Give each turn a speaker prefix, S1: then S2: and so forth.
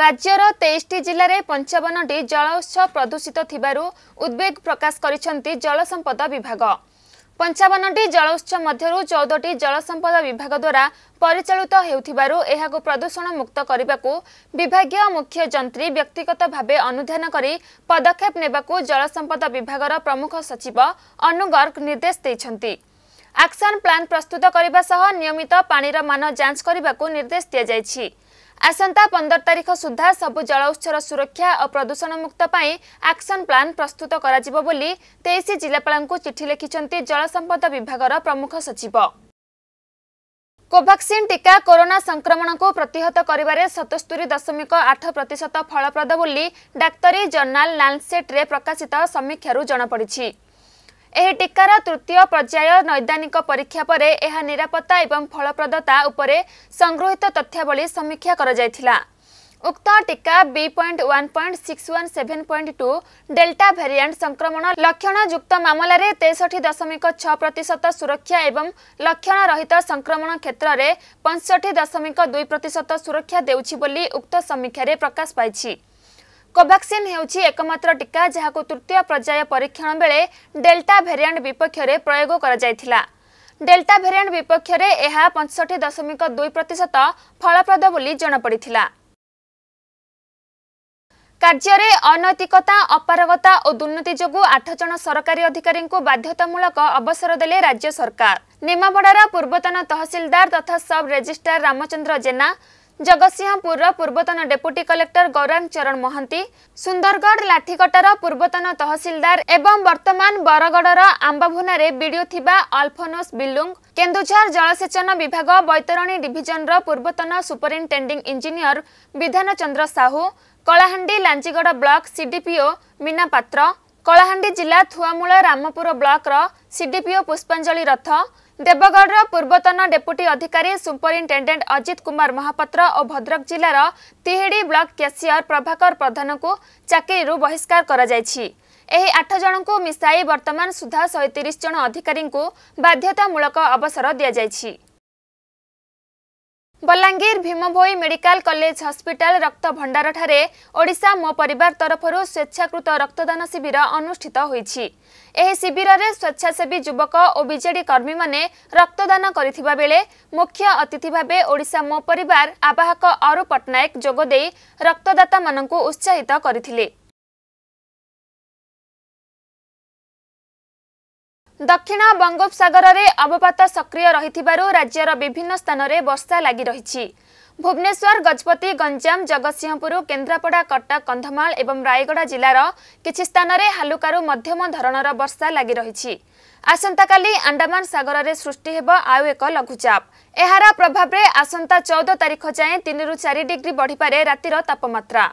S1: ରାଜ୍ୟର ତେଇଶଟି ଜିଲ୍ଲାରେ ପଞ୍ଚାବନଟି ଜଳ ଉତ୍ସ ପ୍ରଦୂଷିତ ଥିବାରୁ ଉଦ୍ବେଗ ପ୍ରକାଶ କରିଛନ୍ତି ଜଳସମ୍ପଦ ବିଭାଗ ପଞ୍ଚାବନଟି ଜଳ ଉତ୍ସ ମଧ୍ୟରୁ ଚଉଦଟି ଜଳସମ୍ପଦ ବିଭାଗ ଦ୍ୱାରା ପରିଚାଳିତ ହେଉଥିବାରୁ ଏହାକୁ ପ୍ରଦୂଷଣ ମୁକ୍ତ କରିବାକୁ ବିଭାଗୀୟ ମୁଖ୍ୟ ଯନ୍ତ୍ରୀ ବ୍ୟକ୍ତିଗତ ଭାବେ ଅନୁଧ୍ୟାନ କରି ପଦକ୍ଷେପ ନେବାକୁ ଜଳସମ୍ପଦ ବିଭାଗର ପ୍ରମୁଖ ସଚିବ ଅନୁଗର୍ଗ ନିର୍ଦ୍ଦେଶ ଦେଇଛନ୍ତି ଆକ୍ସନ ପ୍ଲାନ୍ ପ୍ରସ୍ତୁତ କରିବା ସହ ନିୟମିତ ପାଣିର ମାନ ଯାଞ୍ଚ କରିବାକୁ ନିର୍ଦ୍ଦେଶ ଦିଆଯାଇଛି ଆସନ୍ତା ପନ୍ଦର ତାରିଖ ସୁଦ୍ଧା ସବୁ ଜଳଉତ୍ସର ସୁରକ୍ଷା ଓ ପ୍ରଦୂଷଣ ମୁକ୍ତ ପାଇଁ ଆକ୍ସନ ପ୍ଲାନ ପ୍ରସ୍ତୁତ କରାଯିବ ବୋଲି ତେଇଶ ଜିଲ୍ଲାପାଳଙ୍କୁ ଚିଠି ଲେଖିଛନ୍ତି ଜଳସମ୍ପଦ ବିଭାଗର ପ୍ରମୁଖ ସଚିବ କୋଭାକ୍ସିନ୍ ଟିକା କରୋନା ସଂକ୍ରମଣକୁ ପ୍ରତିହତ କରିବାରେ ସତସ୍ତରୀ ଦଶମିକ ଆଠ ପ୍ରତିଶତ ଫଳପ୍ରଦ ବୋଲି ଡାକ୍ତରୀ ଜର୍ଣ୍ଣାଲ୍ ଲାନ୍ସେଟ୍ରେ ପ୍ରକାଶିତ ସମୀକ୍ଷାରୁ ଜଣାପଡ଼ିଛି ଏହି ଟିକାର ତୃତୀୟ ପର୍ଯ୍ୟାୟ ନୈଦାନିକ ପରୀକ୍ଷା ପରେ ଏହା ନିରାପତ୍ତା ଏବଂ ଫଳପ୍ରଦତା ଉପରେ ସଂଗୃହୀତ ତଥ୍ୟାବଳୀ ସମୀକ୍ଷା କରାଯାଇଥିଲା ଉକ୍ତ ଟିକା B point one point six one seven point two delta variant ସଂକ୍ରମଣ ଲକ୍ଷଣ ଯୁକ୍ତ ମାମଲାରେ ତେଷଠି ଦଶମିକ ଛଅ ପ୍ରତିଶତ ସୁରକ୍ଷା ଏବଂ ଲକ୍ଷଣ ରହିତ ସଂକ୍ରମଣ କ୍ଷେତ୍ରରେ ପଞ୍ଚଷଠି ଦଶମିକ ଦୁଇ ପ୍ରତିଶତ ସୁରକ୍ଷା ଦେଉଛି ବୋଲି ଉକ୍ତ ସମୀକ୍ଷାରେ ପ୍ରକାଶ ପାଇଛି କୋଭାକ୍ସିନ୍ ହେଉଛି ଏକମାତ୍ର ଟିକା ଯାହାକୁ ତୃତୀୟ ପର୍ଯ୍ୟାୟ ପରୀକ୍ଷଣ ବେଳେ ଡେଲ୍ଟା ଭେରିଆଣ୍ଟ ବିପକ୍ଷରେ ପ୍ରୟୋଗ କରାଯାଇଥିଲା ଡେଲ୍ଟା ଭେରିଆଣ୍ଟ ବିପକ୍ଷରେ ଏହା ପଞ୍ଚଷଠି ଦଶମିକ ଦୁଇ ପ୍ରତିଶତ ଫଳପ୍ରଦ ବୋଲି ଜଣାପଡ଼ିଥିଲା କାର୍ଯ୍ୟରେ ଅନୈତିକତା ଅପାରଗତା ଓ ଦୁର୍ନୀତି ଯୋଗୁଁ ଆଠ ଜଣ ସରକାରୀ ଅଧିକାରୀଙ୍କୁ ବାଧ୍ୟତାମୂଳକ ଅବସର ଦେଲେ ରାଜ୍ୟ ସରକାର ନିମାପଡ଼ାର ପୂର୍ବତନ ତହସିଲଦାର ତଥା ସବ୍ ରେଜିଷ୍ଟ୍ରାର ରାମଚନ୍ଦ୍ର ଜେନା ଜଗତସିଂହପୁର ପୂର୍ବତନ ଡେପୁଟି କଲେକ୍ଟର ଗୌରାଙ୍ଗ ଚରଣ ମହାନ୍ତି ସୁନ୍ଦରଗଡ଼ ଲାଠିକଟାର ପୂର୍ବତନ ତହସିଲଦାର ଏବଂ ବର୍ତ୍ତମାନ ବରଗଡ଼ର ଆମ୍ବଭୁନାରେ ବିଡିଓ ଥିବା ଅଲଫୋନୋସ୍ ବିଲୁଙ୍ଗ କେନ୍ଦୁଝର ଜଳସେଚନ ବିଭାଗ ବୈତରଣୀ ଡିଭିଜନର ପୂର୍ବତନ superintending engineer Bidhan Chandra Sahu Kalahandi Lanjigarh block CDPO Meena Patra Kalahandi ଜିଲ୍ଲା ଥୁଆମୂଳ ରାମପୁର ବ୍ଲକର ସିଡିପିଓ ପୁଷ୍ପାଞ୍ଜଳି ରଥ देवगढ़ पूर्वतन डेपुटी अधिकारी सुपरिटेण्डेन्ट अजित कुमार महापात्र महापत्र भद्रक जिलार तिहेड़ी ब्लक क्यासियर प्रभाकर चाकरी बहिष्कार आठ को मिसाई वर्तमान सुधा तीस जन अधिकारी बाध्यतामूलक अवसर दिन्छ Balangir Bhima Bhoi medical college hospital ରକ୍ତ ଭଣ୍ଡାରଠାରେ ଓଡ଼ିଶା ମୋ ପରିବାର ତରଫରୁ ସ୍ୱେଚ୍ଛାକୃତ ରକ୍ତଦାନ ଶିବିର ଅନୁଷ୍ଠିତ ହୋଇଛି ଏହି ଶିବିରରେ ସ୍ୱେଚ୍ଛାସେବୀ ଯୁବକ ଓ ବିଜେଡି କର୍ମୀମାନେ ରକ୍ତଦାନ କରିଥିବା ବେଳେ ମୁଖ୍ୟ ଅତିଥି ଭାବେ ଓଡ଼ିଶା ମୋ ପରିବାର ଆବାହକ ଅରୁ ପଟ୍ଟନାୟକ ଯୋଗଦେଇ ରକ୍ତଦାତାମାନଙ୍କୁ ଉତ୍ସାହିତ କରିଥିଲେ ଦକ୍ଷିଣ ବଙ୍ଗୋପସାଗରରେ ଅବପାତ ସକ୍ରିୟ ରହିଥିବାରୁ ରାଜ୍ୟର ବିଭିନ୍ନ ସ୍ଥାନରେ ବର୍ଷା ଲାଗି ରହିଛି ଭୁବନେଶ୍ୱର ଗଜପତି ଗଞ୍ଜାମ ଜଗତସିଂହପୁର କେନ୍ଦ୍ରାପଡ଼ା କଟକ କନ୍ଧମାଳ ଏବଂ ରାୟଗଡ଼ା ଜିଲ୍ଲାର କିଛି ସ୍ଥାନରେ ହାଲୁକାରୁ ମଧ୍ୟମ ଧରଣର ବର୍ଷା ଲାଗି ରହିଛି ଆସନ୍ତାକାଲି ଆଣ୍ଡାମାନ ସାଗରରେ ସୃଷ୍ଟି ହେବ ଆଉ ଏକ ଲଘୁଚାପ ଏହାର ପ୍ରଭାବରେ ଆସନ୍ତା ଚଉଦ ତାରିଖ ଯାଏଁ ତିନିରୁ ଚାରି ଡିଗ୍ରୀ ବଢ଼ିପାରେ ରାତିର ତାପମାତ୍ରା